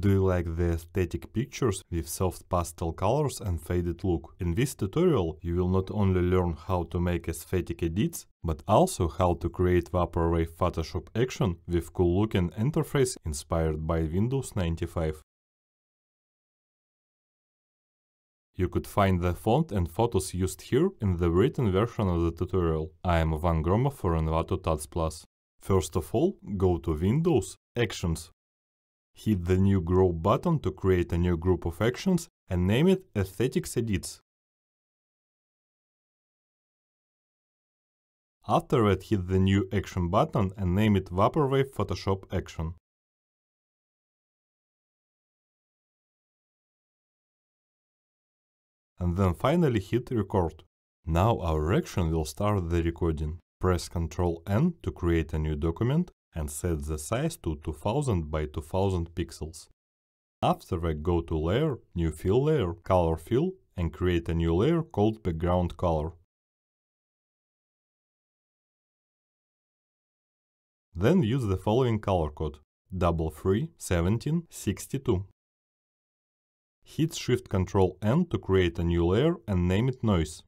Do you like the aesthetic pictures with soft pastel colors and faded look? In this tutorial you will not only learn how to make aesthetic edits, but also how to create Vaporwave Photoshop action with cool looking interface inspired by Windows 95. You could find the font and photos used here in the written version of the tutorial. I am Van Groma for Envato Tats Plus. First of all, go to Windows, Actions, Hit the New Group button to create a new group of actions and name it Aesthetics Edits. After that, hit the New Action button and name it Vaporwave Photoshop Action. And then finally hit Record. Now our action will start the recording. Press Ctrl N to create a new document and set the size to 2000 by 2000 pixels. After I go to Layer, New Fill Layer, Color Fill and create a new layer called Background Color. Then use the following color code double three seventeen sixty two. Hit Shift Ctrl N to create a new layer and name it Noise.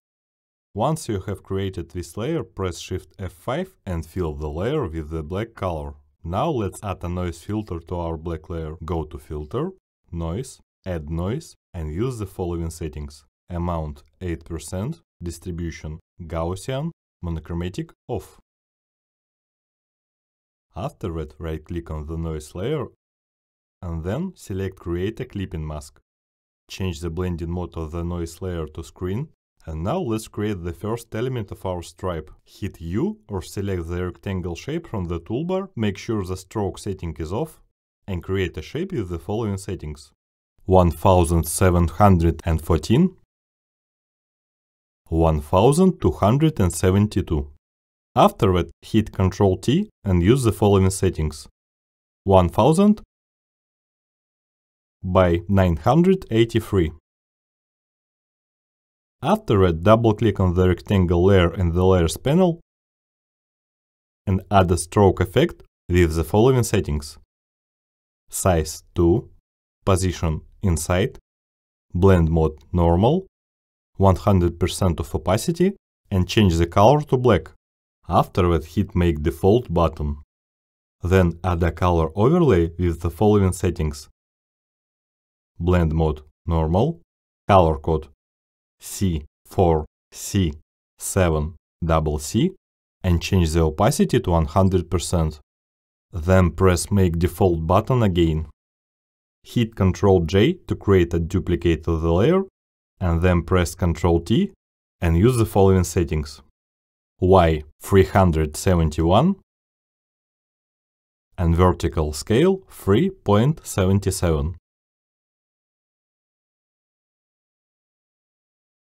Once you have created this layer, press Shift F5 and fill the layer with the black color. Now let's add a noise filter to our black layer. Go to Filter, Noise, Add Noise and use the following settings. Amount 8%, Distribution Gaussian, Monochromatic Off. After that, right-click on the noise layer and then select Create a clipping mask. Change the blending mode of the noise layer to screen and now let's create the first element of our stripe. Hit U or select the rectangle shape from the toolbar, make sure the stroke setting is off, and create a shape with the following settings. 1714 1272 After that, hit Ctrl T and use the following settings. 1000 by 983 after that, double-click on the rectangle layer in the Layers panel and add a stroke effect with the following settings. Size 2, Position Inside, Blend Mode Normal, 100% of opacity and change the color to black. After that hit Make Default button. Then add a color overlay with the following settings. Blend Mode Normal, Color Code C, 4, C, 7, double C and change the opacity to 100%. Then press Make Default button again. Hit Ctrl J to create a duplicate of the layer and then press Ctrl T and use the following settings. Y 371 and vertical scale 3.77.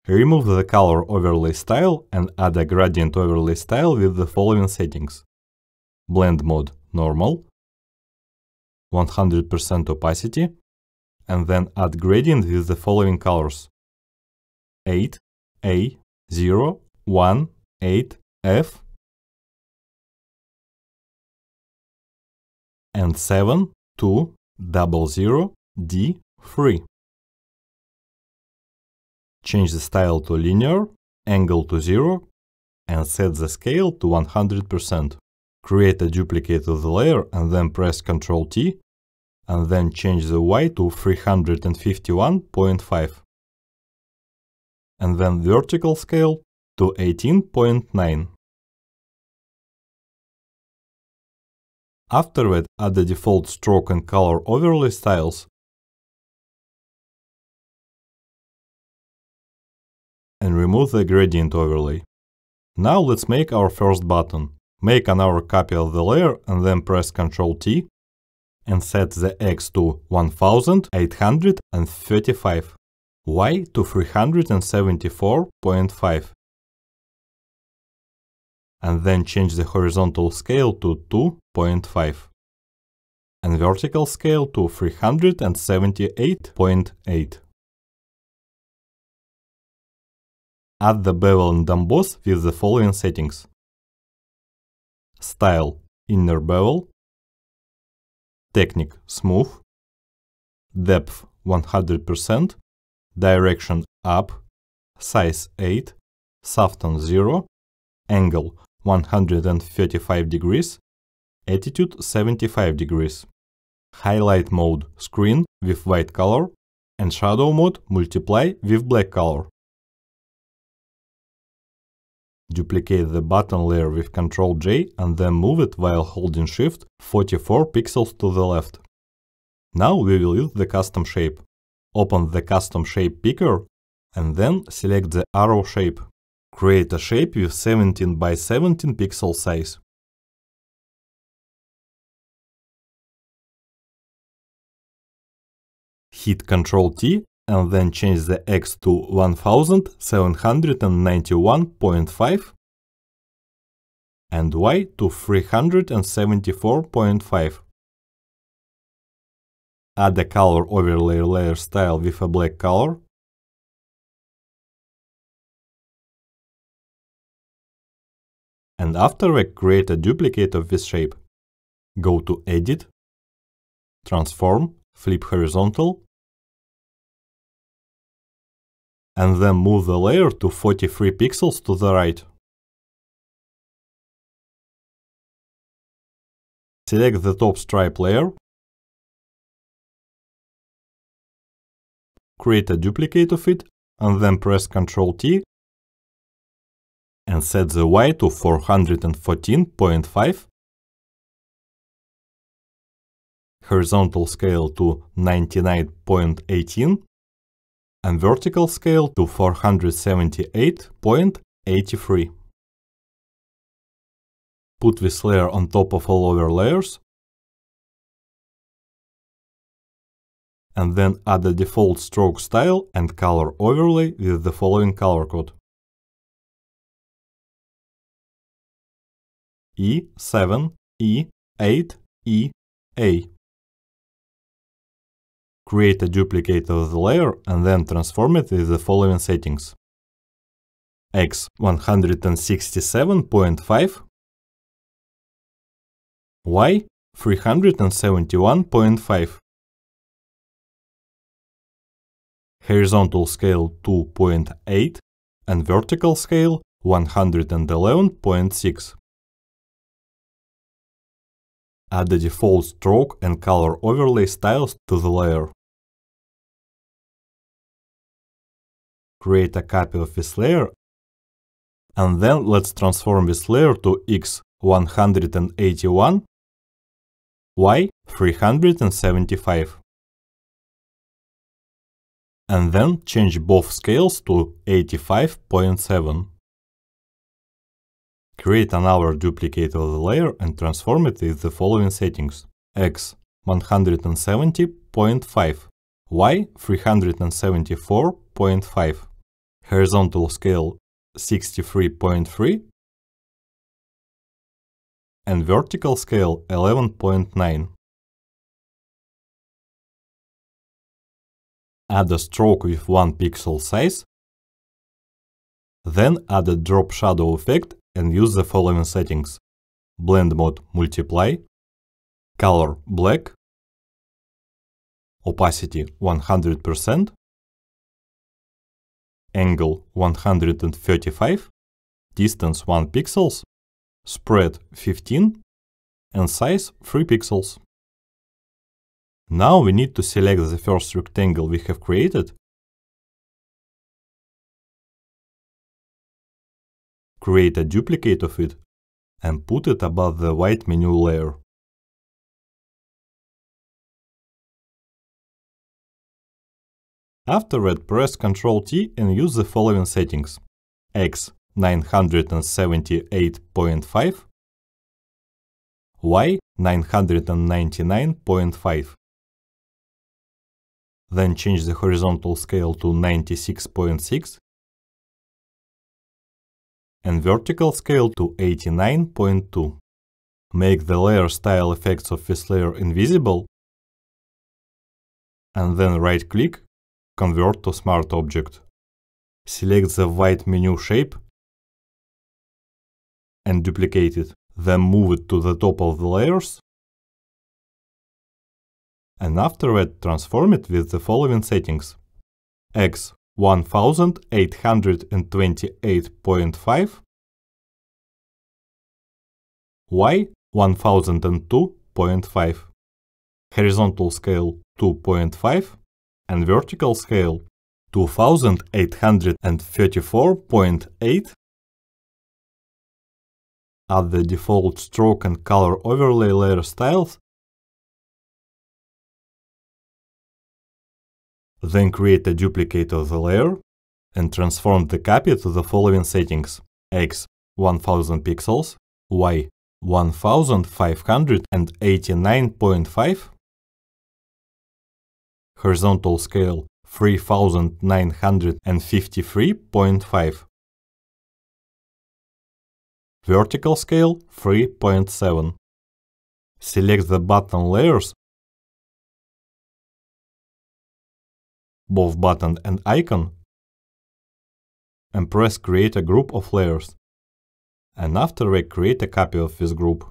Remove the color overlay style and add a gradient overlay style with the following settings. Blend mode normal, 100% opacity, and then add gradient with the following colors. 8, A, 0, 1, 8, F, and 7, 2, 00, D, 3 change the style to linear, angle to 0, and set the scale to 100%. Create a duplicate of the layer and then press Ctrl T, and then change the Y to 351.5. And then vertical scale to 18.9. After that, add the default stroke and color overlay styles and remove the gradient overlay. Now let's make our first button. Make another copy of the layer and then press Ctrl T and set the X to 1835, Y to 374.5 and then change the horizontal scale to 2.5 and vertical scale to 378.8. Add the bevel and dumbbells with the following settings. Style – inner bevel. Technique – smooth. Depth – 100%. Direction – up. Size – 8. Soften – 0. Angle – 135 degrees. Attitude – 75 degrees. Highlight mode – screen with white color and shadow mode – multiply with black color. Duplicate the button layer with Ctrl J and then move it while holding Shift 44 pixels to the left. Now we will use the custom shape. Open the custom shape picker and then select the arrow shape. Create a shape with 17 by 17 pixel size. Hit Ctrl T and then change the X to 1791.5 and Y to 374.5. Add a color overlay layer style with a black color and after I create a duplicate of this shape. Go to Edit, Transform, Flip Horizontal and then move the layer to 43 pixels to the right. Select the top stripe layer. Create a duplicate of it and then press Ctrl T and set the Y to 414.5, horizontal scale to 99.18 and vertical scale to 478.83. Put this layer on top of all other layers and then add the default stroke style and color overlay with the following color code. E7, E8, EA create a duplicate of the layer and then transform it with the following settings. x167.5 y371.5 horizontal scale 2.8 and vertical scale 111.6. Add the default stroke and color overlay styles to the layer. create a copy of this layer, and then let's transform this layer to x181, y375. And then change both scales to 85.7. Create another duplicate of the layer and transform it with the following settings x170.5 y 374.5, horizontal scale 63.3 and vertical scale 11.9. Add a stroke with 1 pixel size, then add a drop shadow effect and use the following settings. Blend mode Multiply, Color Black, opacity 100%, angle 135, distance 1 pixels, spread 15, and size 3 pixels. Now we need to select the first rectangle we have created. Create a duplicate of it and put it above the white menu layer. After that, press Ctrl-T and use the following settings. X 978.5 Y 999.5 Then change the horizontal scale to 96.6 and vertical scale to 89.2. Make the layer style effects of this layer invisible and then right-click Convert to Smart Object. Select the white menu shape and duplicate it. Then move it to the top of the layers and afterward transform it with the following settings. X 1828.5 Y 1002.5 Horizontal scale 2.5 and vertical scale 2834.8 add the default stroke and color overlay layer styles, then create a duplicate of the layer and transform the copy to the following settings x 1000 pixels, y 1589.5 horizontal scale 3953.5, vertical scale 3.7. Select the button layers, both button and icon, and press create a group of layers. And after we create a copy of this group.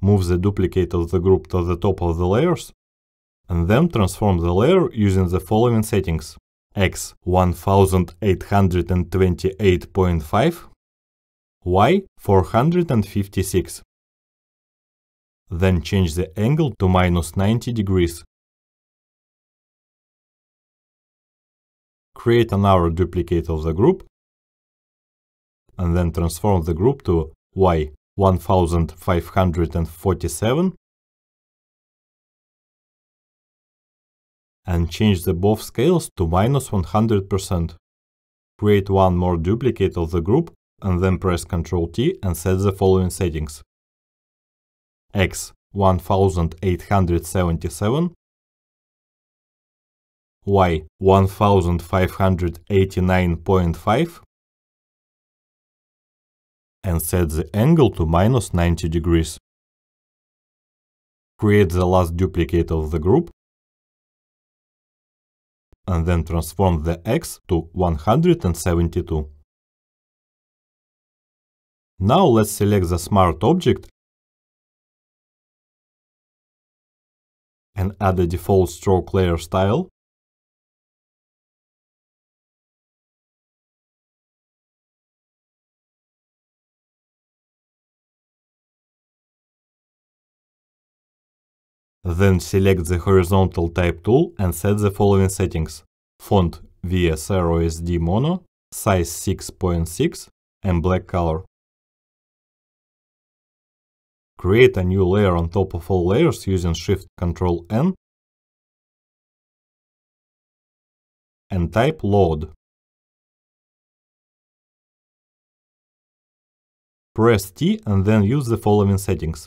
Move the duplicate of the group to the top of the layers and then transform the layer using the following settings x 1828.5, y 456. Then change the angle to minus 90 degrees. Create another duplicate of the group and then transform the group to y 1547 and change the both scales to minus 100%. Create one more duplicate of the group and then press Ctrl T and set the following settings. X 1877 Y 1589.5 and set the angle to minus 90 degrees. Create the last duplicate of the group and then transform the x to 172. Now let's select the smart object and add a default stroke layer style Then select the horizontal type tool and set the following settings. Font VSR OSD Mono, size 6.6 and black color. Create a new layer on top of all layers using Shift Ctrl N and type load. Press T and then use the following settings.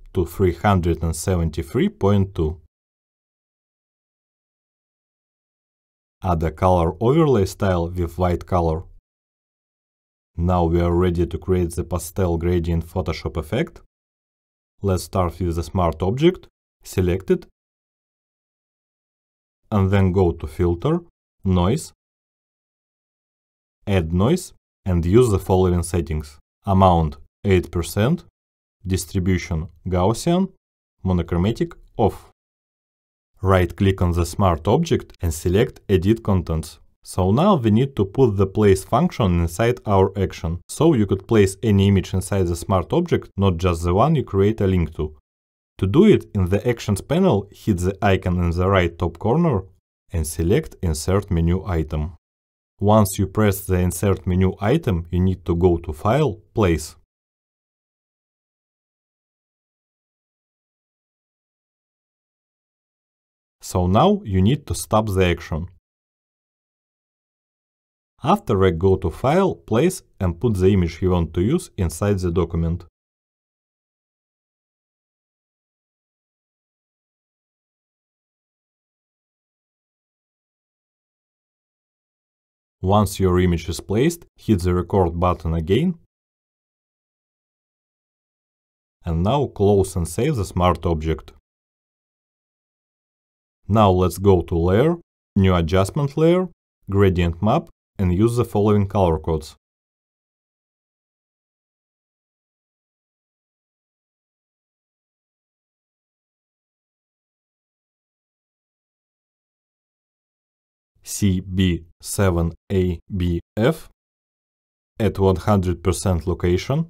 to 373.2. Add a color overlay style with white color. Now we are ready to create the pastel gradient Photoshop effect. Let's start with the smart object, select it, and then go to Filter, Noise, Add Noise, and use the following settings. Amount 8%, distribution Gaussian monochromatic off. Right-click on the smart object and select Edit Contents. So now we need to put the place function inside our action. So you could place any image inside the smart object, not just the one you create a link to. To do it, in the Actions panel, hit the icon in the right top corner and select Insert menu item. Once you press the Insert menu item, you need to go to File, Place. So now you need to stop the action. After I go to File, Place and put the image you want to use inside the document. Once your image is placed, hit the record button again. And now close and save the smart object. Now let's go to Layer, New Adjustment Layer, Gradient Map and use the following color codes. CB7ABF at 100% location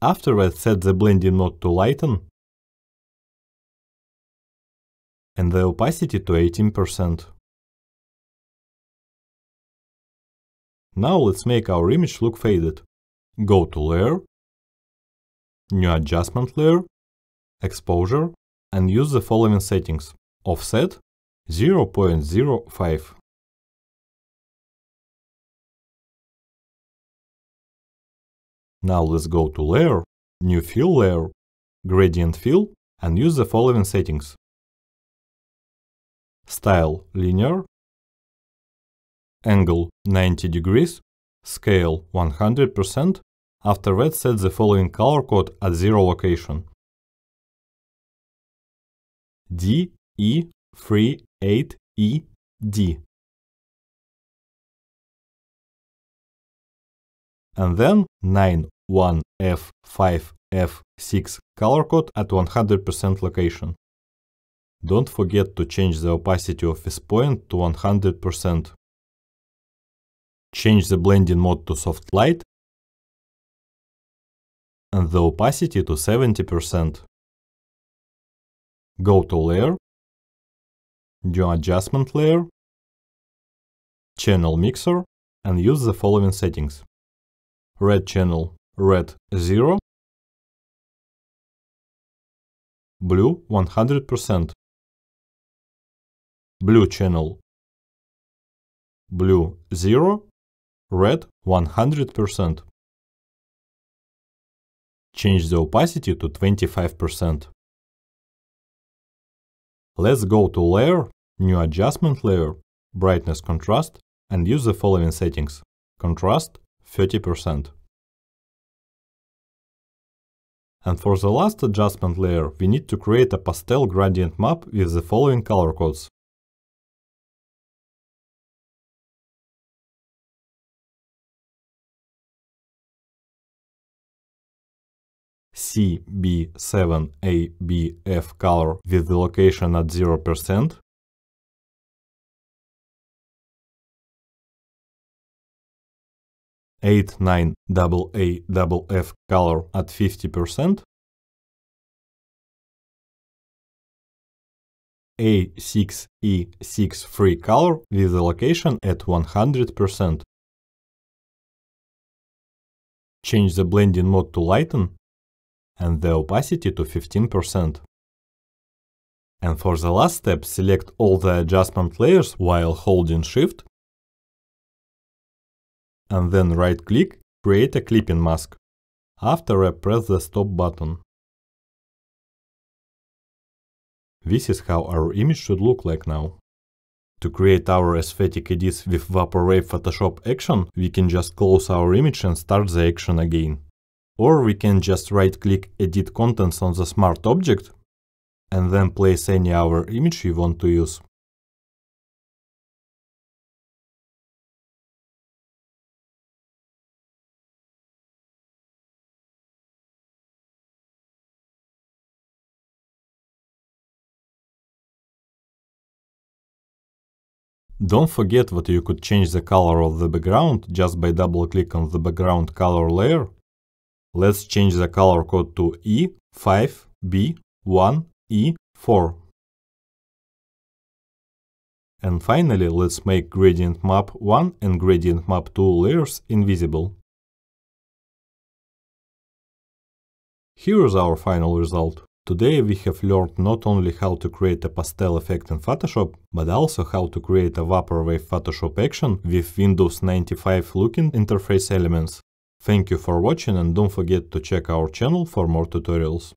After I set the blending mode to lighten and the opacity to 18%. Now let's make our image look faded. Go to Layer, New Adjustment Layer, Exposure and use the following settings. Offset 0.05 Now let's go to Layer, New Fill Layer, Gradient Fill and use the following settings. Style Linear, Angle 90 degrees, Scale 100%, after that set the following color code at zero location. D, E, 3, 8, E, D. and then 91F5F6 color code at 100% location. Don't forget to change the opacity of this point to 100%. Change the blending mode to soft light and the opacity to 70%. Go to Layer, New Adjustment Layer, Channel Mixer and use the following settings red channel red 0, blue 100%, blue channel blue 0, red 100%. Change the opacity to 25%. Let's go to Layer, New Adjustment Layer, Brightness Contrast and use the following settings. Contrast 30%. And for the last adjustment layer, we need to create a pastel gradient map with the following color codes. CB7ABF color with the location at 0%, 89AAFF color at 50%, A6E63 color with the location at 100%. Change the blending mode to lighten and the opacity to 15%. And for the last step, select all the adjustment layers while holding Shift and then right-click Create a clipping mask. After I press the stop button. This is how our image should look like now. To create our aesthetic edits with Vaporwave Photoshop action, we can just close our image and start the action again. Or we can just right-click Edit Contents on the smart object and then place any our image you want to use. Don't forget that you could change the color of the background just by double click on the background color layer. Let's change the color code to E5B1E4. And finally, let's make gradient map 1 and gradient map 2 layers invisible. Here is our final result. Today we have learned not only how to create a pastel effect in Photoshop, but also how to create a Vaporwave Photoshop action with Windows 95 looking interface elements. Thank you for watching and don't forget to check our channel for more tutorials.